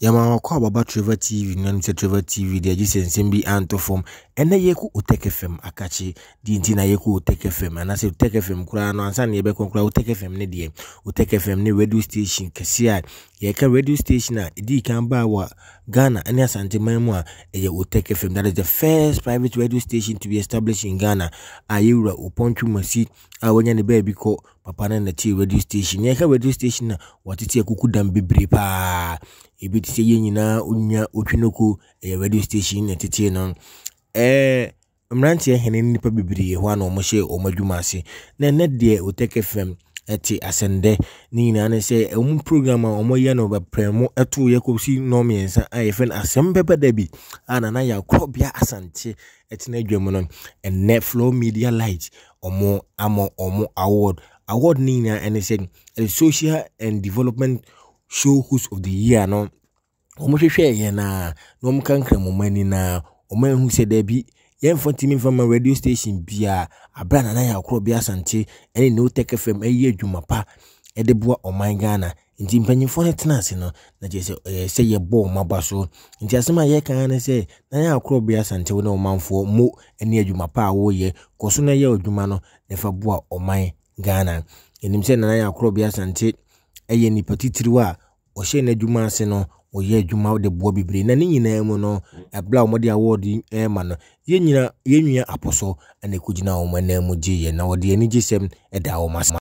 yɛma wakɔ ababa trevor tv na no sɛ trevor tv deɛ agye sɛ nsɛm bi anto fam ɛnɛ yɛkɔ otek fm akakye de nti na yɛkɔ otek fm anaasɛ otek fm koraa no ansa ne yɛbɛkɔ koraa otek fm ne deɛ otek fm ne radio station kɛseɛ a yɛka radio station a ɛdi kan baa wɔ ghana ne asanteman mu a ɛyɛ otek fm that is the first private radio station to be established in ghana a yɛwura opɔntwe masi a wɔnya ne baabi kɔ papa no nate radio station yɛka radio station a wɔtete akukudam bebree paa ebi te sɛ yɛn nyinaa onya otwinoko ɛyɛ radio station na ɛtete no ɛɛ mmeranteɛ hene nnipa bebree hɔ a na wɔhyɛ wɔn adwuma ase na ɛnɛ deɛ otek fm te asɛndɛ ne nyinaa ne sɛ ɛmu program a wɔyɛ no bɛprɛmo ɛto yɛ kɔsi nnɔmmiɛnsa a yɛfrɛ no asɛm bɛbɛ da bi a nana yɛakorɔbea asante ɛtena adwam no ɛnɛ flow media light ɔmo ama ɔmo award award ne nyinaa ɛne sɛ ɛde social and development show host of the year no wɔn hwehwɛ na na wɔn kankra wɔn na wɔn ahu sɛ daabi yɛmfa ntimi mfa ma radio station biaa aberɛ nana yɛ akorɔ bi asante ɛne ne wotɛk fam ɛyɛ adwuma pa ɛde boa ɔman ghana nti mpanyimfoɔ no tena ase no na kyerɛ sɛ ɛyɛ sɛ yɛbɔ ɔma ba so nti asɛm a yɛka no sɛ na yɛ akorɔ bi asante wo ne ɔmanfoɔ mo ne adwuma pa a wɔyɛ kɔ so na yɛ adwuma no na fa boa ɔman ghana ɛnim sɛ nana yɛ akorɔ bi asante ɛyɛ nnipa titiriw ɔhyɛ n'adwuma ase no wɔyɛ adwuma de boɔ bebree na ne nyinaa mu no ɛbla wɔn de award ɛrema no yɛn nyinaa yɛn nua apɔsɔ ɛna ɛkɔgyina wɔn anan mu gye yɛ na wɔde anigye sɛm ɛda wɔn ase.